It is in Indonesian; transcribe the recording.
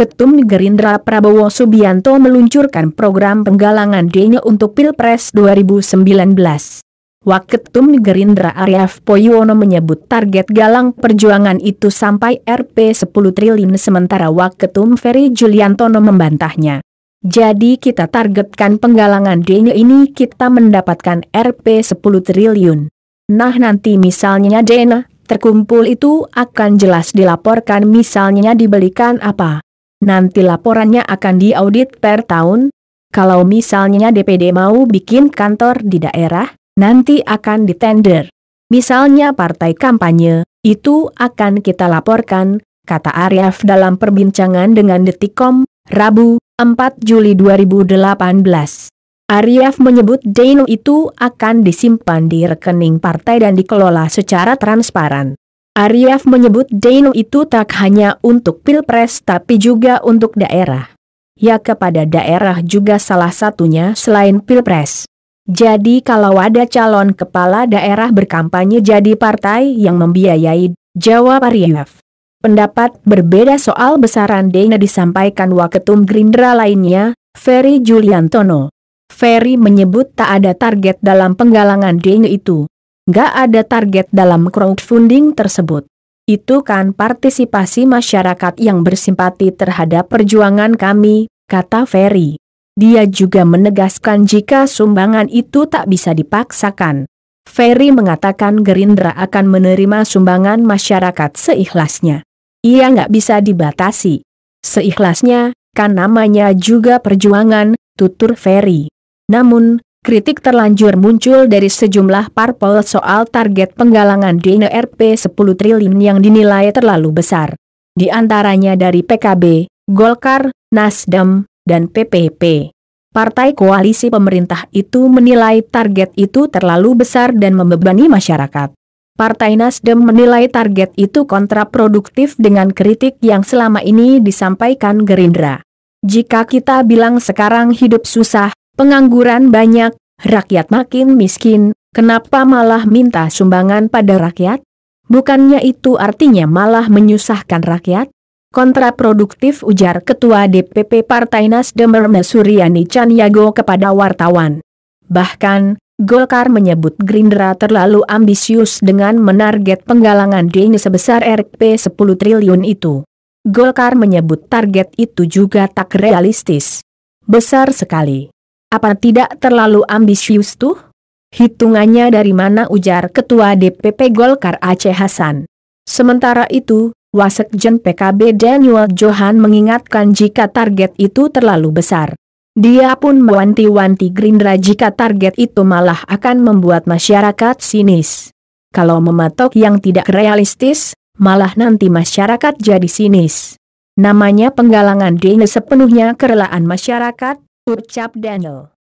Ketum Gerindra Prabowo Subianto meluncurkan program penggalangan dana untuk Pilpres 2019. Waketum Gerindra Arief Poyono menyebut target galang perjuangan itu sampai Rp 10 triliun sementara Waketum Ferry Juliantono membantahnya. Jadi kita targetkan penggalangan dana ini kita mendapatkan Rp 10 triliun. Nah nanti misalnya dana terkumpul itu akan jelas dilaporkan misalnya dibelikan apa nanti laporannya akan diaudit per tahun. Kalau misalnya DPD mau bikin kantor di daerah, nanti akan ditender. Misalnya partai kampanye, itu akan kita laporkan, kata Arief dalam perbincangan dengan Detikom, Rabu, 4 Juli 2018. Arief menyebut Deno itu akan disimpan di rekening partai dan dikelola secara transparan. Arief menyebut Deno itu tak hanya untuk pilpres tapi juga untuk daerah. Ya kepada daerah juga salah satunya selain pilpres. Jadi kalau ada calon kepala daerah berkampanye jadi partai yang membiayai, jawab Arief. Pendapat berbeda soal besaran dana disampaikan Waketum Gerindra lainnya, Ferry Juliantono. Ferry menyebut tak ada target dalam penggalangan dana itu nggak ada target dalam crowdfunding tersebut. Itu kan partisipasi masyarakat yang bersimpati terhadap perjuangan kami, kata Ferry. Dia juga menegaskan jika sumbangan itu tak bisa dipaksakan. Ferry mengatakan Gerindra akan menerima sumbangan masyarakat seikhlasnya. Ia nggak bisa dibatasi. Seikhlasnya, kan namanya juga perjuangan, tutur Ferry. Namun, Kritik terlanjur muncul dari sejumlah parpol soal target penggalangan RP 10 triliun yang dinilai terlalu besar. Di antaranya dari PKB, Golkar, Nasdem, dan PPP. Partai koalisi pemerintah itu menilai target itu terlalu besar dan membebani masyarakat. Partai Nasdem menilai target itu kontraproduktif dengan kritik yang selama ini disampaikan Gerindra. Jika kita bilang sekarang hidup susah, Pengangguran banyak, rakyat makin miskin, kenapa malah minta sumbangan pada rakyat? Bukannya itu artinya malah menyusahkan rakyat? Kontraproduktif ujar Ketua DPP Partai Nasdem Erna Suryani Chanyago kepada wartawan. Bahkan, Golkar menyebut Gerindra terlalu ambisius dengan menarget penggalangan dana sebesar Rp 10 triliun itu. Golkar menyebut target itu juga tak realistis. Besar sekali. Apa tidak terlalu ambisius tuh? Hitungannya dari mana ujar Ketua DPP Golkar Aceh Hasan. Sementara itu, Wasekjen PKB Daniel Johan mengingatkan jika target itu terlalu besar. Dia pun mewanti-wanti Gerindra jika target itu malah akan membuat masyarakat sinis. Kalau mematok yang tidak realistis, malah nanti masyarakat jadi sinis. Namanya penggalangan dana sepenuhnya kerelaan masyarakat, ucap Daniel.